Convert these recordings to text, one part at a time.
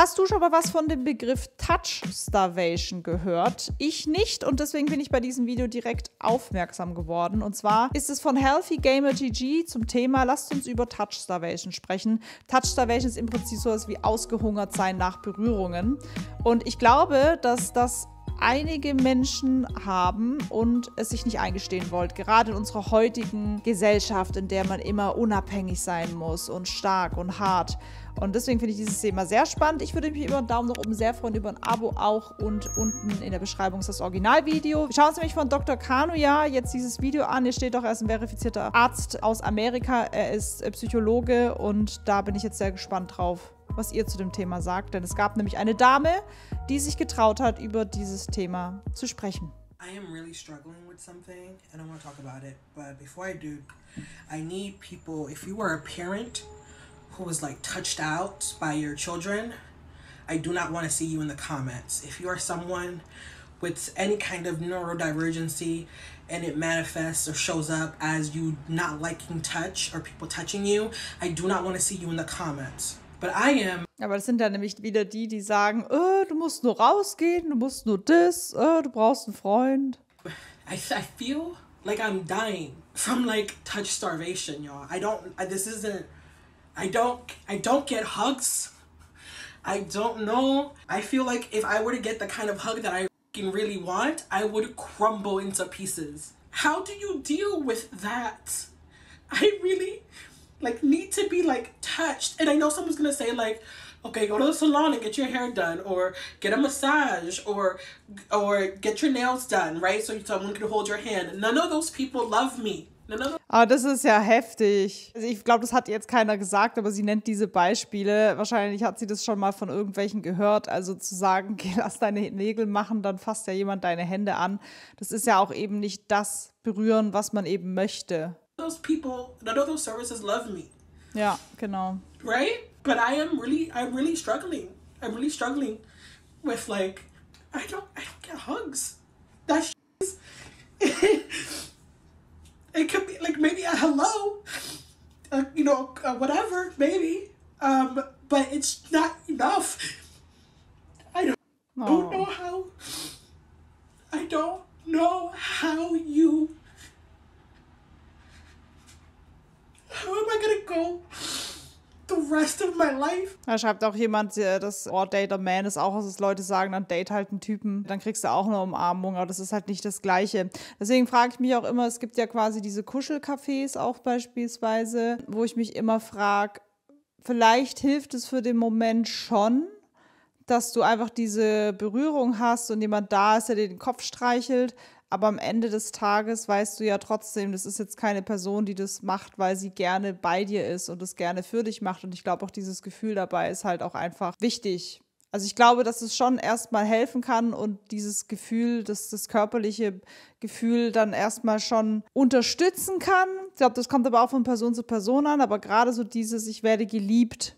Hast du schon mal was von dem Begriff Touch Starvation gehört? Ich nicht und deswegen bin ich bei diesem Video direkt aufmerksam geworden. Und zwar ist es von Healthy Gamer GG zum Thema, lasst uns über Touch Starvation sprechen. Touch Starvation ist im Prinzip sowas wie ausgehungert sein nach Berührungen. Und ich glaube, dass das einige Menschen haben und es sich nicht eingestehen wollt. Gerade in unserer heutigen Gesellschaft, in der man immer unabhängig sein muss und stark und hart. Und deswegen finde ich dieses Thema sehr spannend. Ich würde mich über einen Daumen nach oben sehr freuen, über ein Abo auch. Und unten in der Beschreibung ist das Originalvideo. Wir schauen uns nämlich von Dr. Kanuya jetzt dieses Video an. Hier steht doch, er ist ein verifizierter Arzt aus Amerika. Er ist äh, Psychologe und da bin ich jetzt sehr gespannt drauf, was ihr zu dem Thema sagt. Denn es gab nämlich eine Dame, die sich getraut hat, über dieses Thema zu sprechen. I am really struggling with something and I want to talk about it. But before I do, I need people, if you are a parent, who was like touched out by your children, I do not want to see you in the comments. If you are someone with any kind of neurodivergency and it manifests or shows up as you not liking touch or people touching you, I do not want to see you in the comments. But I am. Aber das sind dann nämlich wieder die, die sagen, oh, du musst nur rausgehen, du musst nur das, oh, du brauchst einen Freund. I, I feel like I'm dying from like touch starvation, y'all. I don't, I, this isn't I don't I don't get hugs. I don't know. I feel like if I were to get the kind of hug that I really want, I would crumble into pieces. How do you deal with that? I really like need to be like touched. And I know someone's gonna say like, okay, go to the salon and get your hair done or get a massage or or get your nails done, right? So someone can hold your hand. None of those people love me. Ah, das ist ja heftig. Also ich glaube, das hat jetzt keiner gesagt, aber sie nennt diese Beispiele. Wahrscheinlich hat sie das schon mal von irgendwelchen gehört. Also zu sagen, geh, lass deine Nägel machen, dann fasst ja jemand deine Hände an. Das ist ja auch eben nicht das berühren, was man eben möchte. Those people, none of those services love me. Ja, genau. Right? But I am really, I'm really struggling. I'm really struggling with like, I don't, I don't get hugs. That is. It could be like maybe a hello, uh, you know, uh, whatever, maybe. Um, but it's not enough. I don't, don't know how. I don't know how you. How am I gonna go? the rest of my life. Da schreibt auch jemand, äh, das Oh, Date a Man ist auch, was Leute sagen, dann date halt einen Typen, dann kriegst du auch eine Umarmung, aber das ist halt nicht das Gleiche. Deswegen frage ich mich auch immer, es gibt ja quasi diese Kuschelcafés auch beispielsweise, wo ich mich immer frage, vielleicht hilft es für den Moment schon, dass du einfach diese Berührung hast und jemand da ist, der dir den Kopf streichelt, aber am Ende des Tages weißt du ja trotzdem, das ist jetzt keine Person, die das macht, weil sie gerne bei dir ist und es gerne für dich macht. Und ich glaube auch dieses Gefühl dabei ist halt auch einfach wichtig. Also ich glaube, dass es schon erstmal helfen kann und dieses Gefühl, dass das körperliche Gefühl dann erstmal schon unterstützen kann. Ich glaube, das kommt aber auch von Person zu Person an, aber gerade so dieses, ich werde geliebt,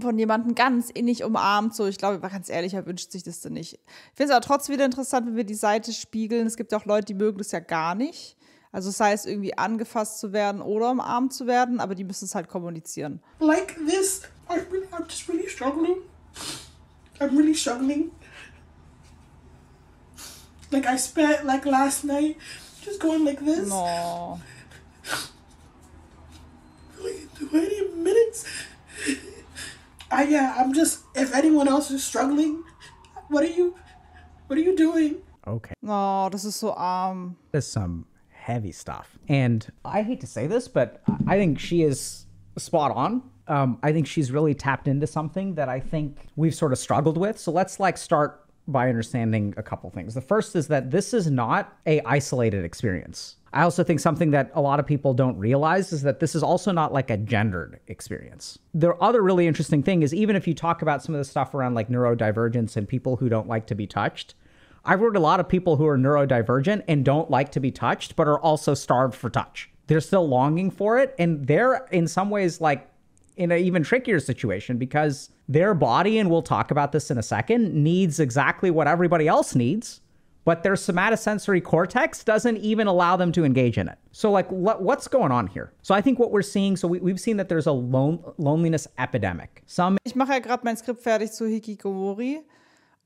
von jemandem ganz innig umarmt. So, ich glaube, ganz ehrlich, er wünscht sich das denn nicht. Ich finde es aber trotzdem wieder interessant, wenn wir die Seite spiegeln. Es gibt ja auch Leute, die mögen das ja gar nicht. Also sei es irgendwie angefasst zu werden oder umarmt zu werden, aber die müssen es halt kommunizieren. Like this. I'm, really, I'm just really struggling. I'm really struggling. Like I spent like last night just going like this. No. Like 20 minutes. I yeah, I'm just if anyone else is struggling, what are you what are you doing? Okay. Oh, this is so um There's some heavy stuff. And I hate to say this, but I think she is spot on. Um, I think she's really tapped into something that I think we've sort of struggled with. So let's like start by understanding a couple things. The first is that this is not a isolated experience. I also think something that a lot of people don't realize is that this is also not like a gendered experience. The other really interesting thing is even if you talk about some of the stuff around like neurodivergence and people who don't like to be touched, I've heard a lot of people who are neurodivergent and don't like to be touched, but are also starved for touch. They're still longing for it. And they're in some ways like in an even trickier situation because their body, and we'll talk about this in a second, needs exactly what everybody else needs but their somatosensory cortex doesn't even allow them to engage in it. So, like, what's going on here? So, I think what we're seeing, so we, have seen that there's a lon- loneliness epidemic. Some. Ich mache ja gerade mein Skript fertig zu Hikikomori.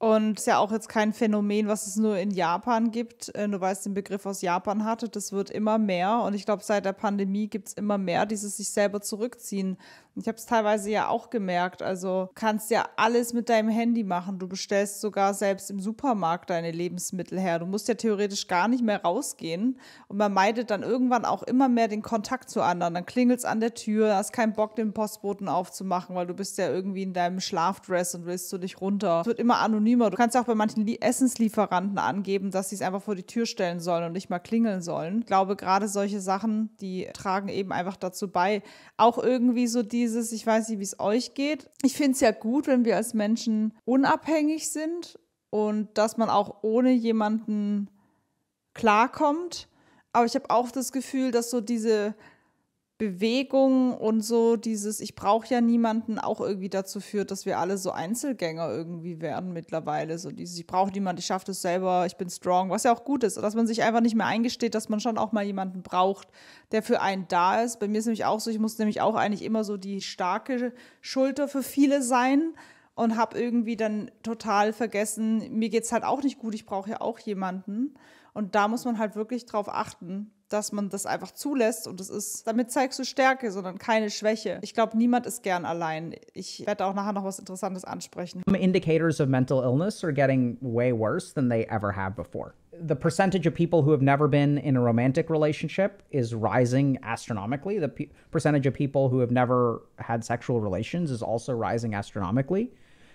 Und ist ja auch jetzt kein Phänomen, was es nur in Japan gibt. Du äh, weißt den Begriff aus Japan hatte, das wird immer mehr. Und ich glaube, seit der Pandemie gibt es immer mehr dieses sich selber zurückziehen. Und ich habe es teilweise ja auch gemerkt. Also kannst ja alles mit deinem Handy machen. Du bestellst sogar selbst im Supermarkt deine Lebensmittel her. Du musst ja theoretisch gar nicht mehr rausgehen. Und man meidet dann irgendwann auch immer mehr den Kontakt zu anderen. Dann klingelt es an der Tür, hast keinen Bock, den Postboten aufzumachen, weil du bist ja irgendwie in deinem Schlafdress und willst du dich runter. Es wird immer anonym anonymer. Du kannst auch bei manchen Essenslieferanten angeben, dass sie es einfach vor die Tür stellen sollen und nicht mal klingeln sollen. Ich glaube, gerade solche Sachen, die tragen eben einfach dazu bei. Auch irgendwie so dieses, ich weiß nicht, wie es euch geht. Ich finde es ja gut, wenn wir als Menschen unabhängig sind und dass man auch ohne jemanden klarkommt. Aber ich habe auch das Gefühl, dass so diese Bewegung und so dieses, ich brauche ja niemanden, auch irgendwie dazu führt, dass wir alle so Einzelgänger irgendwie werden mittlerweile. So dieses, ich brauche niemanden, ich schaffe das selber, ich bin strong, was ja auch gut ist. Dass man sich einfach nicht mehr eingesteht, dass man schon auch mal jemanden braucht, der für einen da ist. Bei mir ist nämlich auch so, ich muss nämlich auch eigentlich immer so die starke Schulter für viele sein und habe irgendwie dann total vergessen, mir geht's halt auch nicht gut, ich brauche ja auch jemanden. Und da muss man halt wirklich drauf achten dass man das einfach zulässt und es ist, damit zeigst du Stärke, sondern keine Schwäche. Ich glaube, niemand ist gern allein. Ich werde auch nachher noch was Interessantes ansprechen. Indicators of mental illness are getting way worse than they ever have before. The percentage of people who have never been in a romantic relationship is rising astronomically. The percentage of people who have never had sexual relations is also rising astronomically.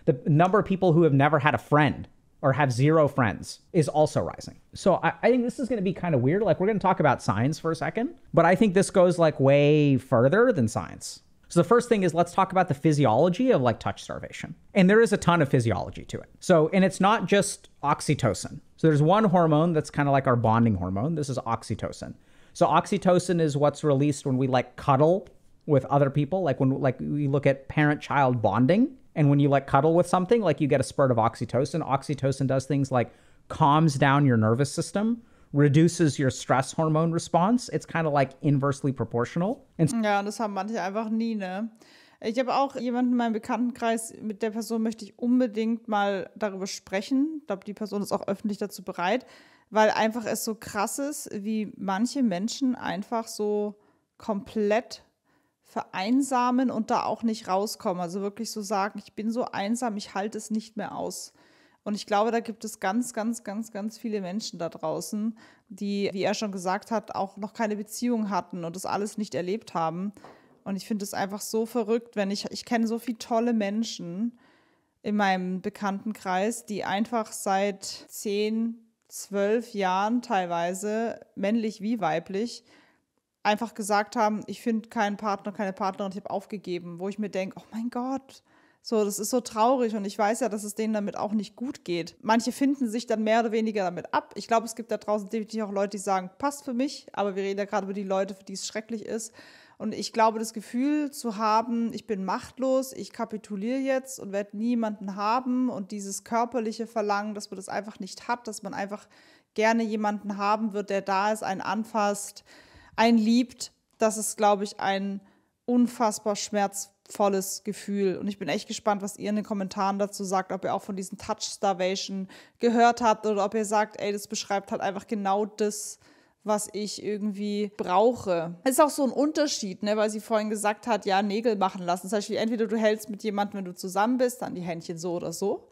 The number of people who have never had a friend or have zero friends is also rising. So I, I think this is going to be kind of weird. Like we're going to talk about science for a second, but I think this goes like way further than science. So the first thing is let's talk about the physiology of like touch starvation. And there is a ton of physiology to it. So, and it's not just oxytocin. So there's one hormone that's kind of like our bonding hormone. This is oxytocin. So oxytocin is what's released when we like cuddle with other people, like when like we look at parent-child bonding. And when you like cuddle with something, like you get a spurt of oxytocin. Oxytocin does things like calms down your nervous system, reduces your stress hormone response. It's kind of like inversely proportional. And ja, das haben manche einfach nie, ne? Ich habe auch jemanden in meinem Bekanntenkreis, mit der Person möchte ich unbedingt mal darüber sprechen. Ich glaube, die Person ist auch öffentlich dazu bereit, weil einfach es so krass ist, wie manche Menschen einfach so komplett vereinsamen und da auch nicht rauskommen. Also wirklich so sagen, ich bin so einsam, ich halte es nicht mehr aus. Und ich glaube, da gibt es ganz, ganz, ganz, ganz viele Menschen da draußen, die, wie er schon gesagt hat, auch noch keine Beziehung hatten und das alles nicht erlebt haben. Und ich finde es einfach so verrückt, wenn ich, ich kenne so viele tolle Menschen in meinem Bekanntenkreis, die einfach seit zehn, zwölf Jahren teilweise, männlich wie weiblich, einfach gesagt haben, ich finde keinen Partner, keine Partnerin, ich habe aufgegeben, wo ich mir denke, oh mein Gott, so, das ist so traurig und ich weiß ja, dass es denen damit auch nicht gut geht. Manche finden sich dann mehr oder weniger damit ab. Ich glaube, es gibt da draußen definitiv auch Leute, die sagen, passt für mich, aber wir reden ja gerade über die Leute, für die es schrecklich ist. Und ich glaube, das Gefühl zu haben, ich bin machtlos, ich kapituliere jetzt und werde niemanden haben und dieses körperliche Verlangen, dass man das einfach nicht hat, dass man einfach gerne jemanden haben wird, der da ist, einen anfasst, einen liebt, das ist, glaube ich, ein unfassbar schmerzvolles Gefühl. Und ich bin echt gespannt, was ihr in den Kommentaren dazu sagt, ob ihr auch von diesen Touch Starvation gehört habt oder ob ihr sagt, ey, das beschreibt halt einfach genau das, was ich irgendwie brauche. Es ist auch so ein Unterschied, ne, weil sie vorhin gesagt hat, ja, Nägel machen lassen. Das heißt, entweder du hältst mit jemandem, wenn du zusammen bist, dann die Händchen so oder so.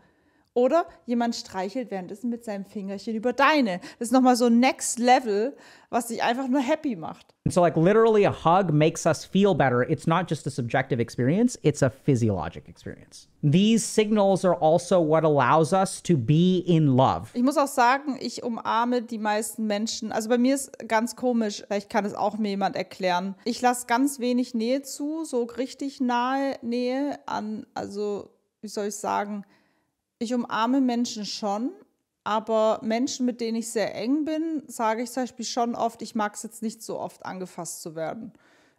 Oder jemand streichelt währenddessen mit seinem Fingerchen über deine. Das ist nochmal so Next Level, was dich einfach nur happy macht. And so like literally a hug makes us feel better. It's not just a subjective experience, it's a physiologic experience. These signals are also what allows us to be in love. Ich muss auch sagen, ich umarme die meisten Menschen. Also bei mir ist ganz komisch, vielleicht kann es auch mir jemand erklären. Ich lasse ganz wenig Nähe zu, so richtig nahe Nähe an, also wie soll ich sagen, ich umarme Menschen schon, aber Menschen, mit denen ich sehr eng bin, sage ich zum Beispiel schon oft, ich mag es jetzt nicht so oft angefasst zu werden.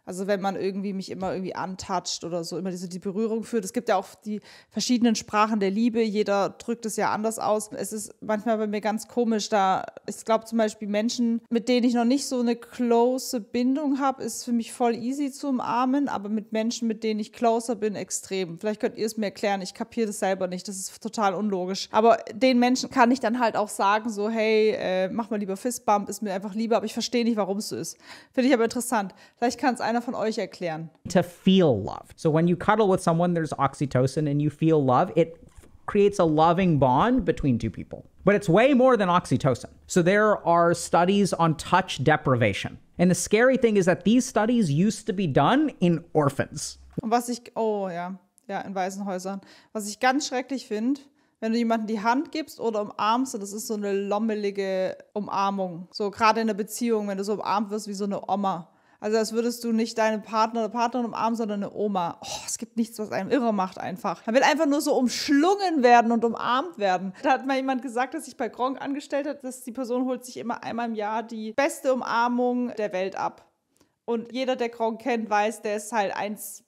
Also wenn man irgendwie mich immer irgendwie antatscht oder so, immer diese die Berührung führt. Es gibt ja auch die verschiedenen Sprachen der Liebe, jeder drückt es ja anders aus. Es ist manchmal bei mir ganz komisch, da ich glaube zum Beispiel Menschen, mit denen ich noch nicht so eine close Bindung habe, ist für mich voll easy zu umarmen, aber mit Menschen, mit denen ich closer bin, extrem. Vielleicht könnt ihr es mir erklären, ich kapiere das selber nicht, das ist total unlogisch. Aber den Menschen kann ich dann halt auch sagen, so hey, äh, mach mal lieber Fistbump, ist mir einfach lieber, aber ich verstehe nicht, warum es so ist. Finde ich aber interessant. Vielleicht kann es einfach einer von euch erklären. To feel love. So when you cuddle with someone, there's oxytocin and you feel love. It creates a loving bond between two people. But it's way more than oxytocin. So there are studies on touch deprivation. And the scary thing is that these studies used to be done in orphans. Und was ich, oh ja, ja, in Waisenhäusern. Was ich ganz schrecklich finde, wenn du jemanden die Hand gibst oder umarmst, das ist so eine lommelige Umarmung. So gerade in der Beziehung, wenn du so umarmt wirst wie so eine Oma. Also als würdest du nicht deine Partner oder Partnerin umarmen, sondern eine Oma. Oh, es gibt nichts, was einem irre macht einfach. Man will einfach nur so umschlungen werden und umarmt werden. Da hat mal jemand gesagt, dass sich bei Gronk angestellt hat, dass die Person holt sich immer einmal im Jahr die beste Umarmung der Welt ab. Und jeder, der Gronk kennt, weiß, der ist halt eins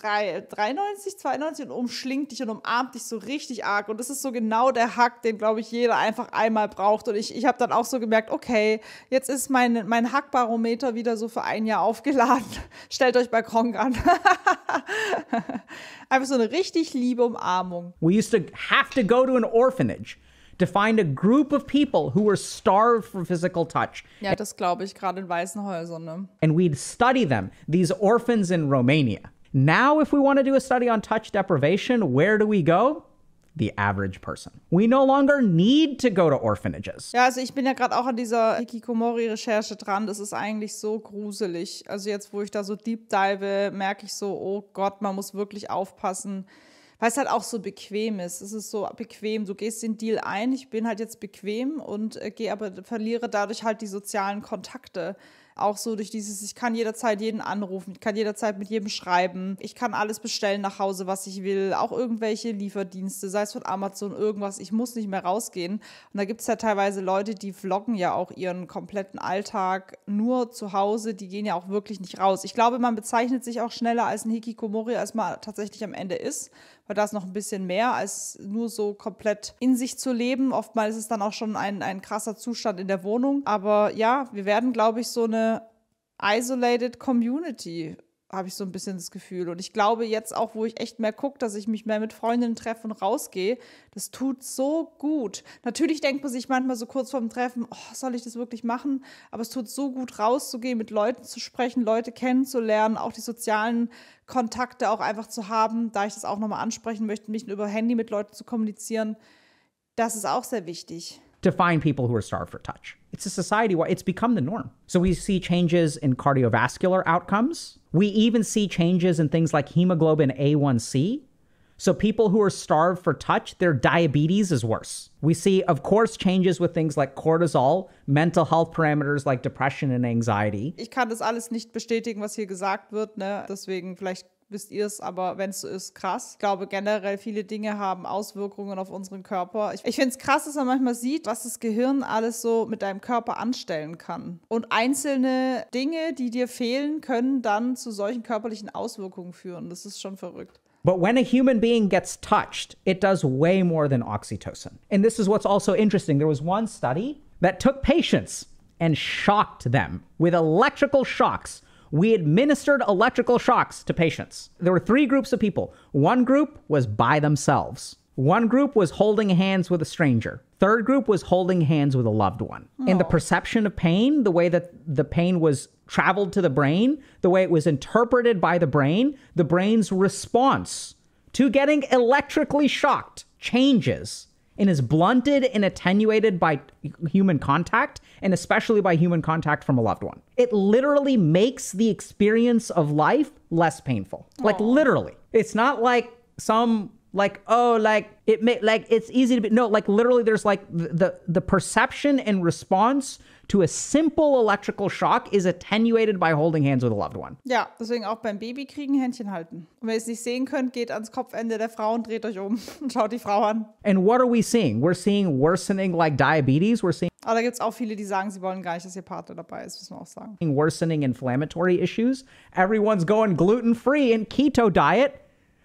3, 93, 92 und umschlingt dich und umarmt dich so richtig arg. Und das ist so genau der Hack, den, glaube ich, jeder einfach einmal braucht. Und ich, ich habe dann auch so gemerkt, okay, jetzt ist mein, mein Hackbarometer wieder so für ein Jahr aufgeladen. Stellt euch bei Kronk an. einfach so eine richtig liebe Umarmung. We used to have to go to an orphanage. to find a group of people who were starved for physical touch. Ja, das glaube ich gerade in Waisenhäusern, ne? And we'd study them, these orphans in Romania. Now, if we want to do a study on touch deprivation, where do we go? the average person. We no longer need to go to orphanages. Ja, also ich bin ja gerade auch an dieser Hikikomori-Recherche dran. Das ist eigentlich so gruselig. Also jetzt, wo ich da so deep dive, merke ich so, oh Gott, man muss wirklich aufpassen. Weil es halt auch so bequem ist. Es ist so bequem. Du gehst den Deal ein, ich bin halt jetzt bequem und äh, gehe aber verliere dadurch halt die sozialen Kontakte. Auch so durch dieses, ich kann jederzeit jeden anrufen, ich kann jederzeit mit jedem schreiben, ich kann alles bestellen nach Hause, was ich will, auch irgendwelche Lieferdienste, sei es von Amazon, irgendwas, ich muss nicht mehr rausgehen. Und da gibt es ja teilweise Leute, die vloggen ja auch ihren kompletten Alltag nur zu Hause, die gehen ja auch wirklich nicht raus. Ich glaube, man bezeichnet sich auch schneller als ein Hikikomori, als man tatsächlich am Ende ist, weil das noch ein bisschen mehr als nur so komplett in sich zu leben. Oftmals ist es dann auch schon ein, ein krasser Zustand in der Wohnung. Aber ja, wir werden, glaube ich, so eine isolated community, habe ich so ein bisschen das Gefühl. Und ich glaube jetzt auch, wo ich echt mehr gucke, dass ich mich mehr mit Freundinnen treffe und rausgehe, das tut so gut. Natürlich denkt man sich manchmal so kurz vorm Treffen, oh, soll ich das wirklich machen? Aber es tut so gut, rauszugehen, mit Leuten zu sprechen, Leute kennenzulernen, auch die sozialen Kontakte auch einfach zu haben, da ich das auch nochmal ansprechen möchte, mich über Handy mit Leuten zu kommunizieren. Das ist auch sehr wichtig. to find people who are starved for touch. It's a society wide, it's become the norm. So we see changes in cardiovascular outcomes. We even see changes in things like hemoglobin A1C. So people who are starved for touch, their diabetes is worse. We see, of course, changes with things like cortisol, mental health parameters like depression and anxiety. Ich kann das alles nicht bestätigen, was hier gesagt wird, ne? Deswegen vielleicht wisst ihr es, aber wenn es so ist, krass. Ich glaube, generell viele Dinge haben Auswirkungen auf unseren Körper. Ich, ich finde es krass, dass man manchmal sieht, was das Gehirn alles so mit deinem Körper anstellen kann. Und einzelne Dinge, die dir fehlen, können dann zu solchen körperlichen Auswirkungen führen. Das ist schon verrückt. But when a human being gets touched, it does way more than oxytocin. And this is what's also interesting. There was one study that took patients and shocked them with electrical shocks we administered electrical shocks to patients. There were three groups of people. One group was by themselves. One group was holding hands with a stranger. Third group was holding hands with a loved one. Aww. And the oh. perception of pain, the way that the pain was traveled to the brain, the way it was interpreted by the brain, the brain's response to getting electrically shocked changes and is blunted and attenuated by human contact, and especially by human contact from a loved one. It literally makes the experience of life less painful. Aww. Like, literally. It's not like some like oh like it may like it's easy to be no like literally there's like the the perception and response to a simple electrical shock is attenuated by holding hands with a loved one. Ja, deswegen auch beim Babykriegen Händchen halten. Und wenn ihr es nicht sehen könnt, geht ans Kopfende der Frau und dreht euch um und schaut die Frau an. And what are we seeing? We're seeing worsening like diabetes. We're seeing Aber da gibt es auch viele, die sagen, sie wollen gar nicht, dass ihr Partner dabei ist, müssen wir auch sagen. Worsening inflammatory issues. Everyone's going gluten-free and keto diet.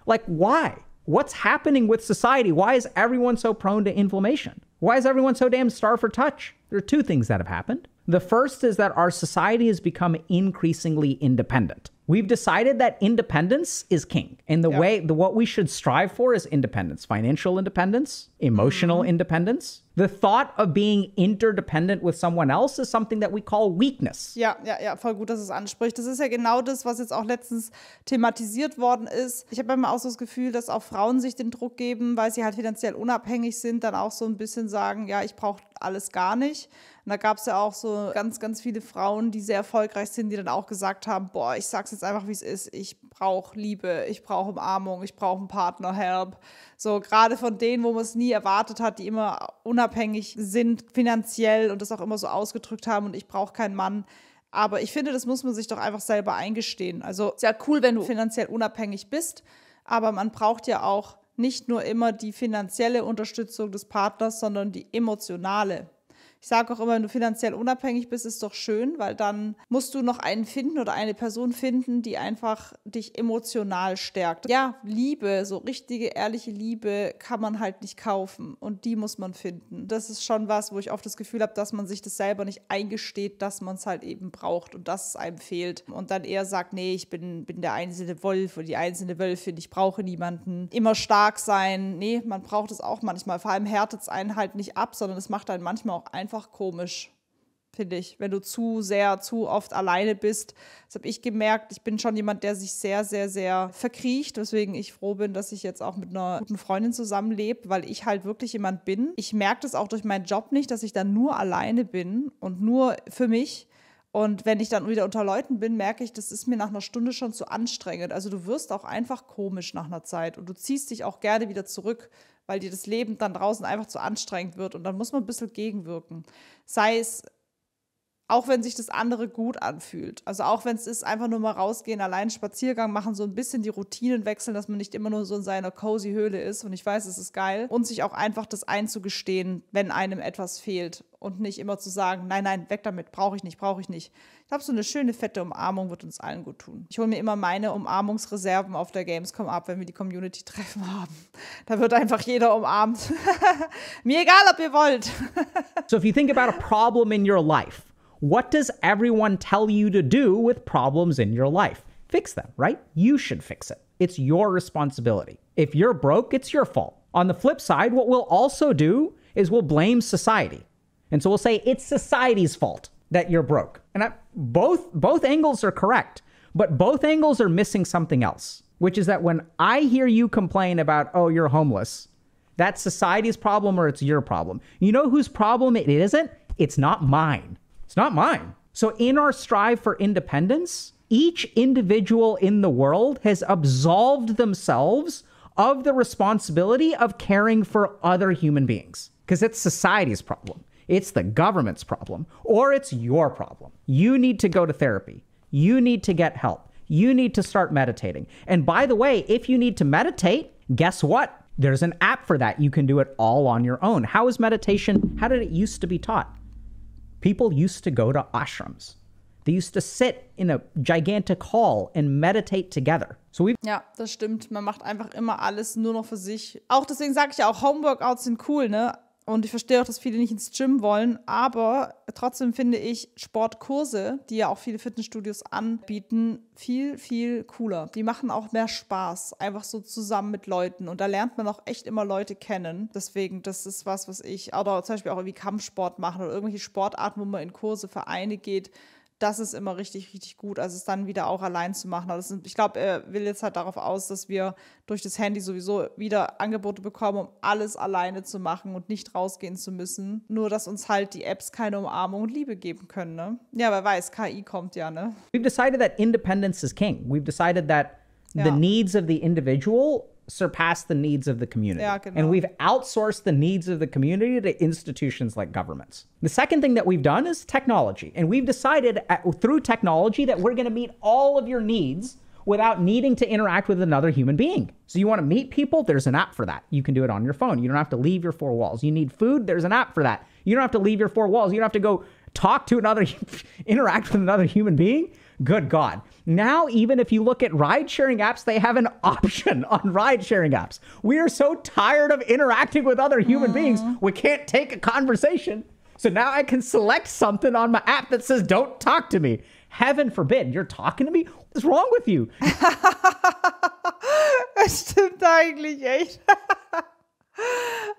Like why? what's happening with society? Why is everyone so prone to inflammation? Why is everyone so damn starved for touch? There are two things that have happened. The first is that our society has become increasingly independent. We've decided that independence is king. And the yep. way the, what we should strive for is independence, financial independence, emotional mm-hmm. independence, The thought of being interdependent with someone else is something that we call weakness. Ja, ja, ja, voll gut, dass es anspricht. Das ist ja genau das, was jetzt auch letztens thematisiert worden ist. Ich habe immer auch so das Gefühl, dass auch Frauen sich den Druck geben, weil sie halt finanziell unabhängig sind, dann auch so ein bisschen sagen, ja, ich brauche alles gar nicht. Und da gab es ja auch so ganz, ganz viele Frauen, die sehr erfolgreich sind, die dann auch gesagt haben, boah, ich sag's jetzt einfach, wie es ist. Ich brauche Liebe, ich brauche Umarmung, ich brauche einen Partner, Help. So gerade von denen, wo man es nie erwartet hat, die immer unabhängig unabhängig sind finanziell und das auch immer so ausgedrückt haben und ich brauche keinen Mann. Aber ich finde, das muss man sich doch einfach selber eingestehen. Also ist ja cool, wenn du finanziell unabhängig bist, aber man braucht ja auch nicht nur immer die finanzielle Unterstützung des Partners, sondern die emotionale. Ich sage auch immer, wenn du finanziell unabhängig bist, ist doch schön, weil dann musst du noch einen finden oder eine Person finden, die einfach dich emotional stärkt. Ja, Liebe, so richtige, ehrliche Liebe kann man halt nicht kaufen und die muss man finden. Das ist schon was, wo ich oft das Gefühl habe, dass man sich das selber nicht eingesteht, dass man es halt eben braucht und dass es einem fehlt und dann eher sagt, nee, ich bin, bin der einzelne Wolf oder die einzelne Wölfin, ich brauche niemanden. Immer stark sein, nee, man braucht es auch manchmal. Vor allem härtet es einen halt nicht ab, sondern es macht einen manchmal auch einfach einfach komisch, finde ich, wenn du zu sehr, zu oft alleine bist. Das habe ich gemerkt. Ich bin schon jemand, der sich sehr, sehr, sehr verkriecht, weswegen ich froh bin, dass ich jetzt auch mit einer guten Freundin zusammenlebe, weil ich halt wirklich jemand bin. Ich merke das auch durch meinen Job nicht, dass ich dann nur alleine bin und nur für mich. Und wenn ich dann wieder unter Leuten bin, merke ich, das ist mir nach einer Stunde schon zu anstrengend. Also du wirst auch einfach komisch nach einer Zeit und du ziehst dich auch gerne wieder zurück weil dir das Leben dann draußen einfach zu anstrengend wird und dann muss man ein bisschen gegenwirken. Sei es auch wenn sich das andere gut anfühlt. Also auch wenn es ist, einfach nur mal rausgehen, allein Spaziergang machen, so ein bisschen die Routinen wechseln, dass man nicht immer nur so in seiner cozy Höhle ist. Und ich weiß, es ist geil. Und sich auch einfach das einzugestehen, wenn einem etwas fehlt. Und nicht immer zu sagen, nein, nein, weg damit, brauche ich nicht, brauche ich nicht. Ich glaube, so eine schöne, fette Umarmung wird uns allen gut tun. Ich hole mir immer meine Umarmungsreserven auf der Gamescom ab, wenn wir die Community-Treffen haben. Da wird einfach jeder umarmt. mir egal, ob ihr wollt. so if you think about a problem in your life, What does everyone tell you to do with problems in your life? Fix them, right? You should fix it. It's your responsibility. If you're broke, it's your fault. On the flip side, what we'll also do is we'll blame society. And so we'll say it's society's fault that you're broke. And I, both both angles are correct, but both angles are missing something else, which is that when I hear you complain about, "Oh, you're homeless," that's society's problem or it's your problem. You know whose problem it isn't? It's not mine. It's not mine. So, in our strive for independence, each individual in the world has absolved themselves of the responsibility of caring for other human beings because it's society's problem. It's the government's problem or it's your problem. You need to go to therapy. You need to get help. You need to start meditating. And by the way, if you need to meditate, guess what? There's an app for that. You can do it all on your own. How is meditation? How did it used to be taught? People used to go to ashrams. They used to sit in a gigantic hall and meditate together. So we ja, das stimmt. Man macht einfach immer alles nur noch für sich. Auch deswegen sage ich ja auch, Homeworkouts sind cool, ne? Und ich verstehe auch, dass viele nicht ins Gym wollen, aber trotzdem finde ich Sportkurse, die ja auch viele Fitnessstudios anbieten, viel, viel cooler. Die machen auch mehr Spaß, einfach so zusammen mit Leuten. Und da lernt man auch echt immer Leute kennen. Deswegen, das ist was, was ich, oder zum Beispiel auch irgendwie Kampfsport machen oder irgendwelche Sportarten, wo man in Kurse, Vereine geht das ist immer richtig, richtig gut. Also es dann wieder auch allein zu machen. Also ich glaube, er will jetzt halt darauf aus, dass wir durch das Handy sowieso wieder Angebote bekommen, um alles alleine zu machen und nicht rausgehen zu müssen. Nur, dass uns halt die Apps keine Umarmung und Liebe geben können, ne? Ja, wer weiß, KI kommt ja, ne? We've decided that independence is king. We've decided that the ja. needs of the individual Surpass the needs of the community. Yeah, and we've outsourced the needs of the community to institutions like governments. The second thing that we've done is technology. And we've decided at, through technology that we're going to meet all of your needs without needing to interact with another human being. So you want to meet people? There's an app for that. You can do it on your phone. You don't have to leave your four walls. You need food? There's an app for that. You don't have to leave your four walls. You don't have to go talk to another interact with another human being. Good God. Now, even if you look at ride sharing apps, they have an option on ride sharing apps. We are so tired of interacting with other human mm. beings, we can't take a conversation. So now I can select something on my app that says, don't talk to me. Heaven forbid, you're talking to me? What's wrong with you? es stimmt eigentlich, echt.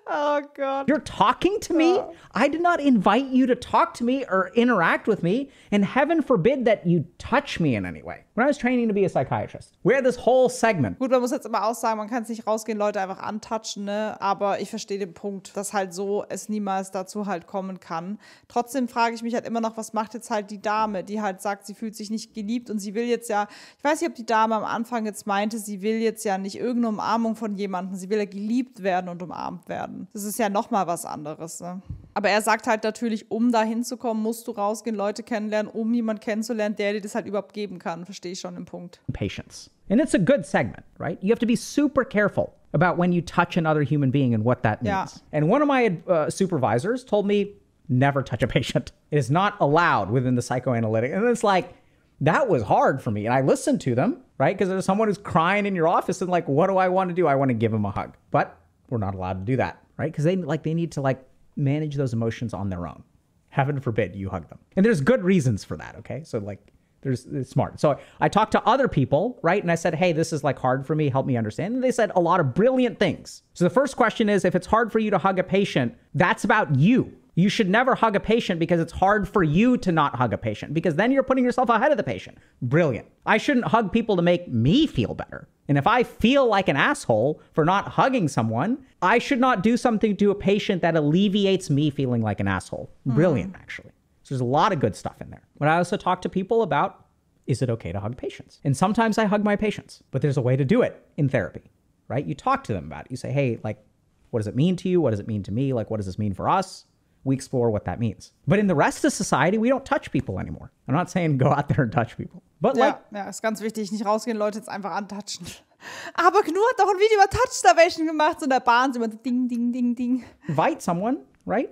Oh, God. You're talking to me? Oh. I did not invite you to talk to me or interact with me, and heaven forbid that you touch me in any way. When I was training to be a psychiatrist, we had this whole segment. Gut, man muss jetzt immer auch sagen, man kann es nicht rausgehen, Leute einfach antatschen, ne? aber ich verstehe den Punkt, dass halt so es niemals dazu halt kommen kann. Trotzdem frage ich mich halt immer noch, was macht jetzt halt die Dame, die halt sagt, sie fühlt sich nicht geliebt und sie will jetzt ja, ich weiß nicht, ob die Dame am Anfang jetzt meinte, sie will jetzt ja nicht irgendeine Umarmung von jemandem, sie will ja geliebt werden und umarmt umarmt werden. Das ist ja nochmal was anderes. Ne? Aber er sagt halt natürlich, um da hinzukommen, musst du rausgehen, Leute kennenlernen, um jemanden kennenzulernen, der dir das halt überhaupt geben kann. Verstehe ich schon den Punkt. Patience. And it's a good segment, right? You have to be super careful about when you touch another human being and what that means. Yeah. And one of my uh, supervisors told me, never touch a patient. It is not allowed within the psychoanalytic. And it's like, that was hard for me. And I listened to them, right? Because there's someone who's crying in your office and like, what do I want to do? I want to give him a hug. But we're not allowed to do that, right? Because they like they need to like manage those emotions on their own. Heaven forbid you hug them. And there's good reasons for that, okay? So like there's it's smart. So I talked to other people, right? And I said, "Hey, this is like hard for me. Help me understand." And they said a lot of brilliant things. So the first question is if it's hard for you to hug a patient, that's about you. You should never hug a patient because it's hard for you to not hug a patient because then you're putting yourself ahead of the patient. Brilliant. I shouldn't hug people to make me feel better. And if I feel like an asshole for not hugging someone, I should not do something to a patient that alleviates me feeling like an asshole. Brilliant, mm. actually. So there's a lot of good stuff in there. When I also talk to people about is it okay to hug patients? And sometimes I hug my patients, but there's a way to do it in therapy, right? You talk to them about it. You say, hey, like, what does it mean to you? What does it mean to me? Like, what does this mean for us? we explore what that means. But in the rest of society, we don't touch people anymore. I'm not saying go out there and touch people. But ja, like, ja, ist ganz wichtig, nicht rausgehen, Leute jetzt einfach antatschen. Aber Knur hat doch ein Video über Touch Starvation gemacht, so in der Bahn, so immer ding, ding, ding, ding. Invite someone, right?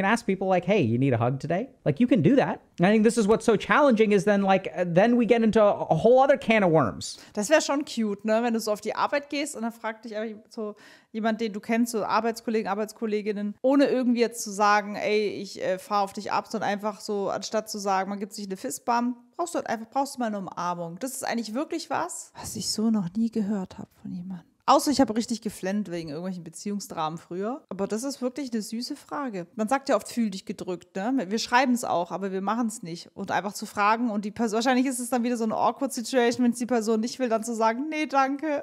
can ask people like, "Hey, you need a hug today?" Like you can do that. And I think this is what's so challenging is then like then we get into a whole other can of worms. Das wäre schon cute, ne, wenn du so auf die Arbeit gehst und dann fragt dich so jemand, den du kennst, so Arbeitskollegen, Arbeitskolleginnen, ohne irgendwie jetzt zu sagen, ey, ich äh, fahre auf dich ab, sondern einfach so anstatt zu sagen, man gibt sich eine Fistbump, brauchst du halt einfach brauchst du mal eine Umarmung. Das ist eigentlich wirklich was, was ich so noch nie gehört habe von jemandem. Außer ich habe richtig geflennt wegen irgendwelchen Beziehungsdramen früher. Aber das ist wirklich eine süße Frage. Man sagt ja oft, fühl dich gedrückt. Ne? Wir schreiben es auch, aber wir machen es nicht. Und einfach zu fragen und die Person, wahrscheinlich ist es dann wieder so eine awkward Situation, wenn es die Person nicht will, dann zu sagen, nee, danke.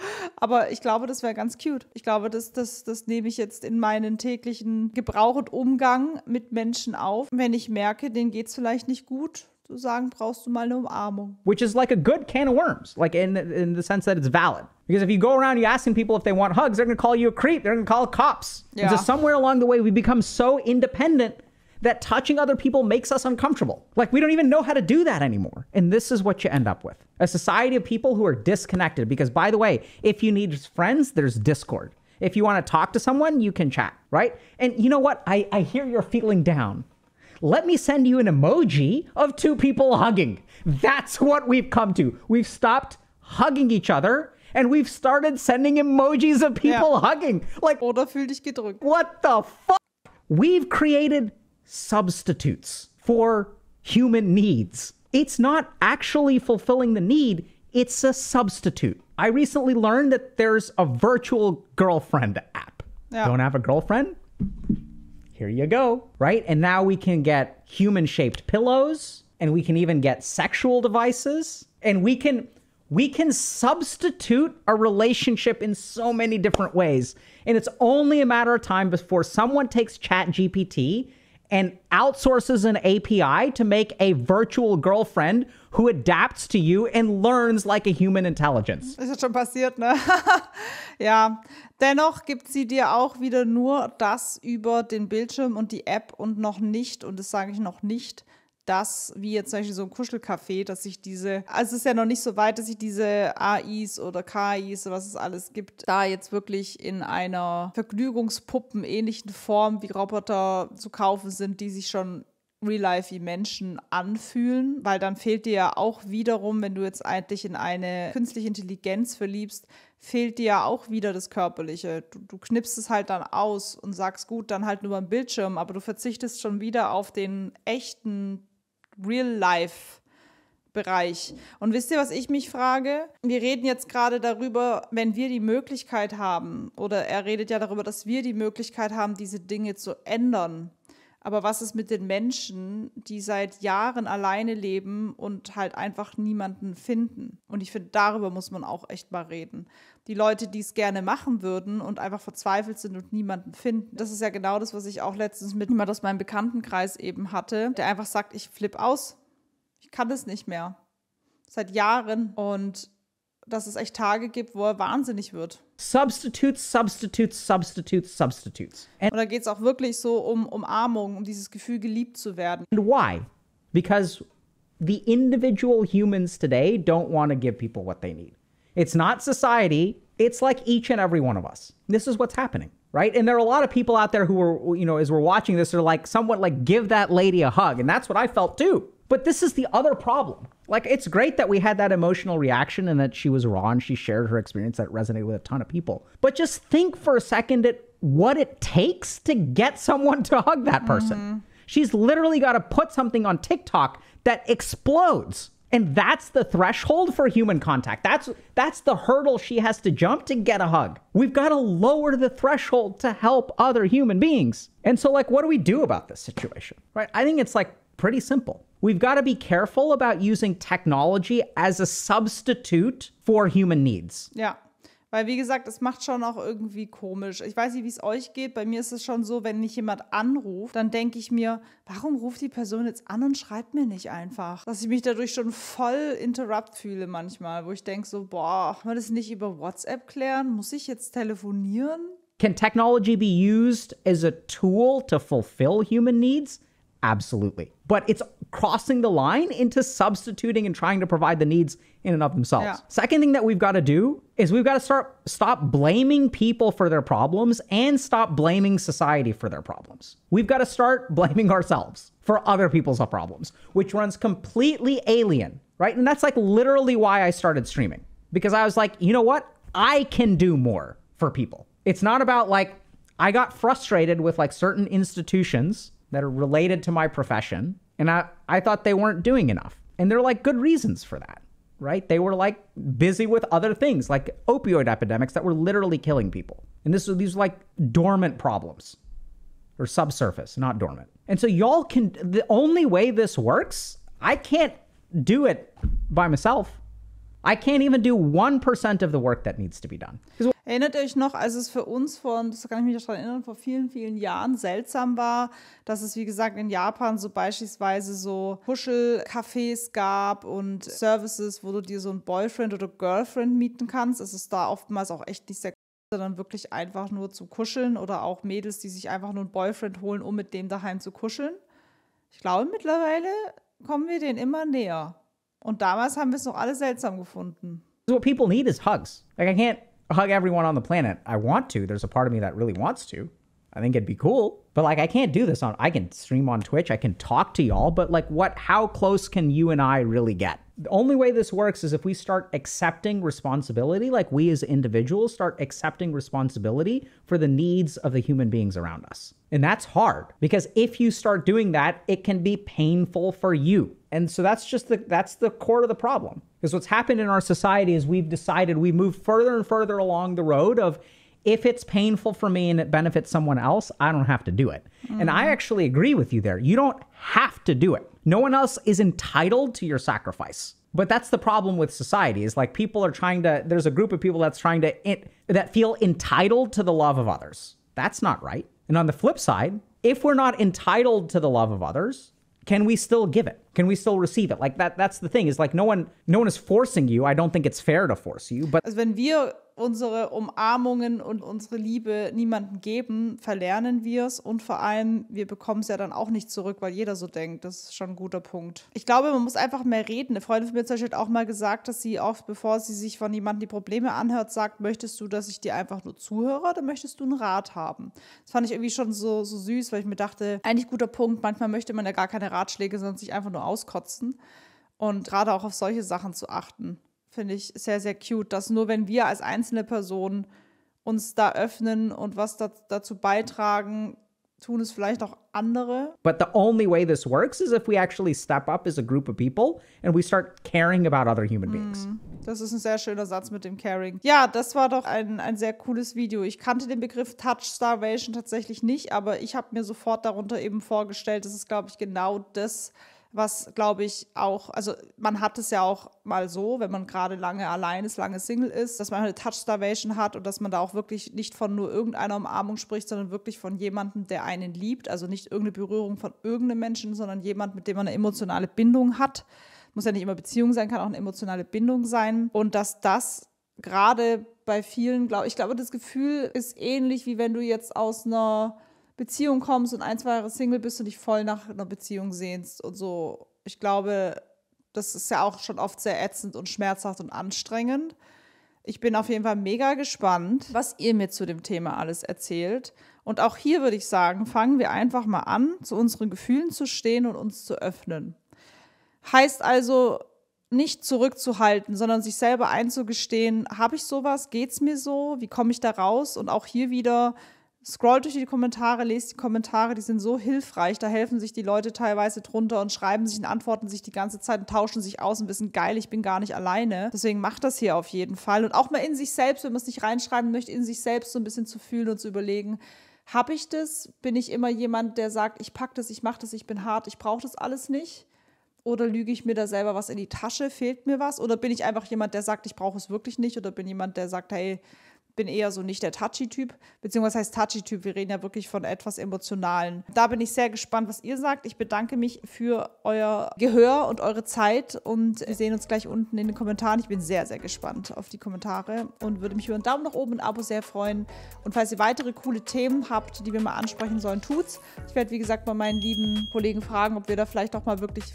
aber ich glaube, das wäre ganz cute. Ich glaube, das, das, das nehme ich jetzt in meinen täglichen Gebrauch und Umgang mit Menschen auf. Wenn ich merke, denen geht es vielleicht nicht gut, brauchst du mal eine Umarmung. Which is like a good can of worms, like in, in the sense that it's valid. Because if you go around you asking people if they want hugs, they're gonna call you a creep. They're gonna call cops. Yeah. so somewhere along the way, we become so independent that touching other people makes us uncomfortable. Like we don't even know how to do that anymore. And this is what you end up with: a society of people who are disconnected. Because by the way, if you need friends, there's Discord. If you want to talk to someone, you can chat, right? And you know what? I, I hear you're feeling down let me send you an emoji of two people hugging. That's what we've come to. We've stopped hugging each other and we've started sending emojis of people yeah. hugging. Like, Oder fühl dich gedrückt. What the fuck? We've created substitutes for human needs. It's not actually fulfilling the need, it's a substitute. I recently learned that there's a virtual girlfriend app. Yeah. Don't have a girlfriend? here you go, right? And now we can get human shaped pillows and we can even get sexual devices and we can we can substitute a relationship in so many different ways and it's only a matter of time before someone takes chat gpt and outsources an api to make a virtual girlfriend who adapts to you and learns like a human intelligence. Das Ist ja schon passiert, ne? ja. Dennoch gibt sie dir auch wieder nur das über den Bildschirm und die App und noch nicht, und das sage ich noch nicht, das, wie jetzt zum Beispiel so ein Kuschelcafé, dass sich diese, also es ist ja noch nicht so weit, dass sich diese AIs oder KIs was es alles gibt, da jetzt wirklich in einer Vergnügungspuppen ähnlichen Form wie Roboter zu kaufen sind, die sich schon real-life wie Menschen anfühlen, weil dann fehlt dir ja auch wiederum, wenn du jetzt eigentlich in eine künstliche Intelligenz verliebst, fehlt dir ja auch wieder das Körperliche. Du, du knippst es halt dann aus und sagst, gut, dann halt nur beim Bildschirm, aber du verzichtest schon wieder auf den echten real-life. Bereich. Und wisst ihr, was ich mich frage? Wir reden jetzt gerade darüber, wenn wir die Möglichkeit haben, oder er redet ja darüber, dass wir die Möglichkeit haben, diese Dinge zu ändern aber was ist mit den Menschen, die seit Jahren alleine leben und halt einfach niemanden finden? Und ich finde, darüber muss man auch echt mal reden. Die Leute, die es gerne machen würden und einfach verzweifelt sind und niemanden finden. Das ist ja genau das, was ich auch letztens mit jemand aus meinem Bekanntenkreis eben hatte, der einfach sagt, ich flipp aus. Ich kann das nicht mehr. Seit Jahren. Und dass es echt Tage gibt, wo er wahnsinnig wird. Substitutes, Substitutes, Substitutes, Substitutes. And Und da geht es auch wirklich so um Umarmung, um dieses Gefühl, geliebt zu werden. And why? Because the individual humans today don't want to give people what they need. It's not society, it's like each and every one of us. This is what's happening, right? And there are a lot of people out there who are, you know, as we're watching this, are like, somewhat like, give that lady a hug. And that's what I felt too. But this is the other problem. Like, it's great that we had that emotional reaction and that she was raw and she shared her experience that resonated with a ton of people. But just think for a second at what it takes to get someone to hug that person. Mm-hmm. She's literally got to put something on TikTok that explodes. And that's the threshold for human contact. That's that's the hurdle she has to jump to get a hug. We've got to lower the threshold to help other human beings. And so like what do we do about this situation? Right? I think it's like pretty simple. we've got to be careful about using technology as a substitute for human needs. Ja. Weil, wie gesagt, es macht schon auch irgendwie komisch. Ich weiß nicht, wie es euch geht. Bei mir ist es schon so, wenn nicht jemand anruft, dann denke ich mir, warum ruft die Person jetzt an und schreibt mir nicht einfach? Dass ich mich dadurch schon voll interrupt fühle manchmal, wo ich denke so, boah, kann man das nicht über WhatsApp klären? Muss ich jetzt telefonieren? Can technology be used as a tool to fulfill human needs? Absolutely. But it's crossing the line into substituting and trying to provide the needs in and of themselves. Yeah. Second thing that we've got to do is we've got to start stop blaming people for their problems and stop blaming society for their problems. We've got to start blaming ourselves for other people's problems, which runs completely alien, right? And that's like literally why I started streaming because I was like, you know what? I can do more for people. It's not about like I got frustrated with like certain institutions that are related to my profession and I, I thought they weren't doing enough. And there are like good reasons for that, right? They were like busy with other things like opioid epidemics that were literally killing people. And this was these were like dormant problems or subsurface, not dormant. And so y'all can the only way this works, I can't do it by myself. I can't even do 1% of the work that needs to be done. Erinnert ihr euch noch, als es für uns vor, das kann ich mich daran erinnern, vor vielen, vielen Jahren seltsam war, dass es, wie gesagt, in Japan so beispielsweise so Huschelcafés gab und Services, wo du dir so einen Boyfriend oder Girlfriend mieten kannst. Es ist da oftmals auch echt nicht sehr sondern wirklich einfach nur zu Kuscheln oder auch Mädels, die sich einfach nur einen Boyfriend holen, um mit dem daheim zu kuscheln. Ich glaube, mittlerweile kommen wir denen immer näher. Und damals haben wir es noch alle seltsam gefunden. So what people need is hugs. Like I can't hug everyone on the planet. I want to. There's a part of me that really wants to. I think it'd be cool. But like I can't do this on I can stream on Twitch, I can talk to y'all, but like what how close can you and I really get? The only way this works is if we start accepting responsibility, like we as individuals start accepting responsibility for the needs of the human beings around us. And that's hard because if you start doing that, it can be painful for you. And so that's just the that's the core of the problem. Because what's happened in our society is we've decided we move further and further along the road of if it's painful for me and it benefits someone else, I don't have to do it. Mm-hmm. And I mm-hmm. actually agree with you there. You don't have to do it. No one else is entitled to your sacrifice. But that's the problem with society is like people are trying to there's a group of people that's trying to it, that feel entitled to the love of others. That's not right. And on the flip side, if we're not entitled to the love of others, can we still give it? can we still receive it? Like that that's the thing is like no one no one is forcing you. I don't think it's fair to force you, but Also wenn wir unsere Umarmungen und unsere Liebe niemandem geben, verlernen wir es und vor allem wir bekommen es ja dann auch nicht zurück, weil jeder so denkt. Das ist schon ein guter Punkt. Ich glaube, man muss einfach mehr reden. Eine Freundin von mir hat auch mal gesagt, dass sie oft, bevor sie sich von jemandem die Probleme anhört, sagt, möchtest du, dass ich dir einfach nur zuhöre oder möchtest du einen Rat haben? Das fand ich irgendwie schon so, so süß, weil ich mir dachte, eigentlich guter Punkt, manchmal möchte man ja gar keine Ratschläge, sondern sich einfach nur auskotzen. Und gerade auch auf solche Sachen zu achten, finde ich sehr, sehr cute, dass nur wenn wir als einzelne Person uns da öffnen und was da, dazu beitragen, tun es vielleicht auch andere. But the only way this works is if we actually step up as a group of people and we start caring about other human beings. Mm, das ist ein sehr schöner Satz mit dem Caring. Ja, das war doch ein, ein sehr cooles Video. Ich kannte den Begriff Touch Starvation tatsächlich nicht, aber ich habe mir sofort darunter eben vorgestellt, das ist, glaube ich, genau das, was glaube ich auch, also man hat es ja auch mal so, wenn man gerade lange allein ist, lange Single ist, dass man eine Touch-Starvation hat und dass man da auch wirklich nicht von nur irgendeiner Umarmung spricht, sondern wirklich von jemandem, der einen liebt. Also nicht irgendeine Berührung von irgendeinem Menschen, sondern jemand, mit dem man eine emotionale Bindung hat. Muss ja nicht immer Beziehung sein, kann auch eine emotionale Bindung sein. Und dass das gerade bei vielen, glaube ich, glaube, das Gefühl ist ähnlich, wie wenn du jetzt aus einer Beziehung kommst und ein, zwei Jahre Single bist und dich voll nach einer Beziehung sehnst und so. Ich glaube, das ist ja auch schon oft sehr ätzend und schmerzhaft und anstrengend. Ich bin auf jeden Fall mega gespannt, was ihr mir zu dem Thema alles erzählt. Und auch hier würde ich sagen, fangen wir einfach mal an, zu unseren Gefühlen zu stehen und uns zu öffnen. Heißt also, nicht zurückzuhalten, sondern sich selber einzugestehen, habe ich sowas, Geht es mir so, wie komme ich da raus? Und auch hier wieder scrollt durch die Kommentare, lest die Kommentare, die sind so hilfreich. Da helfen sich die Leute teilweise drunter und schreiben sich und antworten sich die ganze Zeit und tauschen sich aus und wissen, geil, ich bin gar nicht alleine. Deswegen macht das hier auf jeden Fall. Und auch mal in sich selbst, wenn man es nicht reinschreiben möchte, in sich selbst so ein bisschen zu fühlen und zu überlegen, habe ich das? Bin ich immer jemand, der sagt, ich packe das, ich mache das, ich bin hart, ich brauche das alles nicht? Oder lüge ich mir da selber was in die Tasche? Fehlt mir was? Oder bin ich einfach jemand, der sagt, ich brauche es wirklich nicht? Oder bin jemand, der sagt, hey, bin eher so nicht der Touchy-Typ, beziehungsweise heißt Touchy-Typ, wir reden ja wirklich von etwas Emotionalen. Da bin ich sehr gespannt, was ihr sagt. Ich bedanke mich für euer Gehör und eure Zeit und wir sehen uns gleich unten in den Kommentaren. Ich bin sehr, sehr gespannt auf die Kommentare und würde mich über einen Daumen nach oben und ein Abo sehr freuen. Und falls ihr weitere coole Themen habt, die wir mal ansprechen sollen, tut's. Ich werde, wie gesagt, mal meinen lieben Kollegen fragen, ob wir da vielleicht auch mal wirklich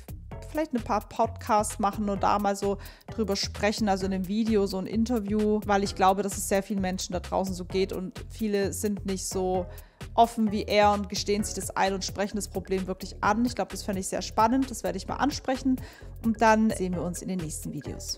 vielleicht ein paar Podcasts machen und da mal so drüber sprechen, also in einem Video, so ein Interview, weil ich glaube, dass es sehr vielen Menschen da draußen so geht und viele sind nicht so offen wie er und gestehen sich das ein und sprechen das Problem wirklich an. Ich glaube, das fände ich sehr spannend. Das werde ich mal ansprechen. Und dann sehen wir uns in den nächsten Videos.